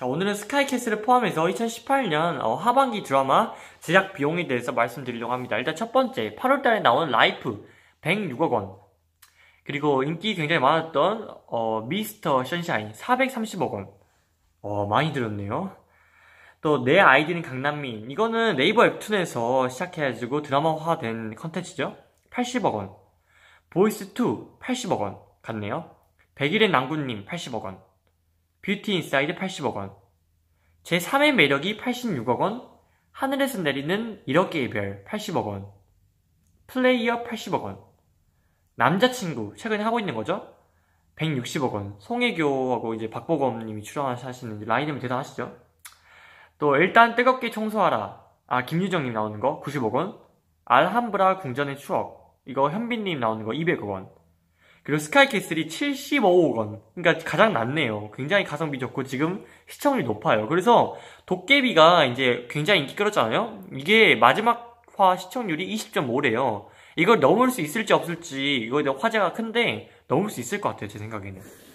자, 오늘은 스카이캐슬을 포함해서 2018년 어, 하반기 드라마 제작 비용에 대해서 말씀드리려고 합니다. 일단 첫 번째, 8월달에 나온 라이프 106억 원. 그리고 인기 굉장히 많았던 어, 미스터 션샤인 430억 원. 어, 많이 들었네요. 또 내 아이디는 강남민. 이거는 네이버 웹툰에서 시작해가지고 드라마화된 컨텐츠죠. 80억 원. 보이스2 80억 원 같네요. 백일의 낭군님 80억 원. 뷰티 인사이드 80억 원, 제3의 매력이 86억 원, 하늘에서 내리는 1억 개의 별 80억 원, 플레이어 80억 원, 남자친구 최근에 하고 있는 거죠? 160억 원, 송혜교하고 이제 박보검님이 출연하시는 라인업이 대단하시죠? 또 일단 뜨겁게 청소하라, 아 김유정님 나오는 거 90억 원, 알함브라 궁전의 추억, 이거 현빈님 나오는 거 200억 원, 그리고 스카이캐슬이 75억 원. 그러니까 가장 낮네요. 굉장히 가성비 좋고 지금 시청률이 높아요. 그래서 도깨비가 이제 굉장히 인기 끌었잖아요. 이게 마지막화 시청률이 20.5래요. 이걸 넘을 수 있을지 없을지 이거 화제가 큰데 넘을 수 있을 것 같아요. 제 생각에는.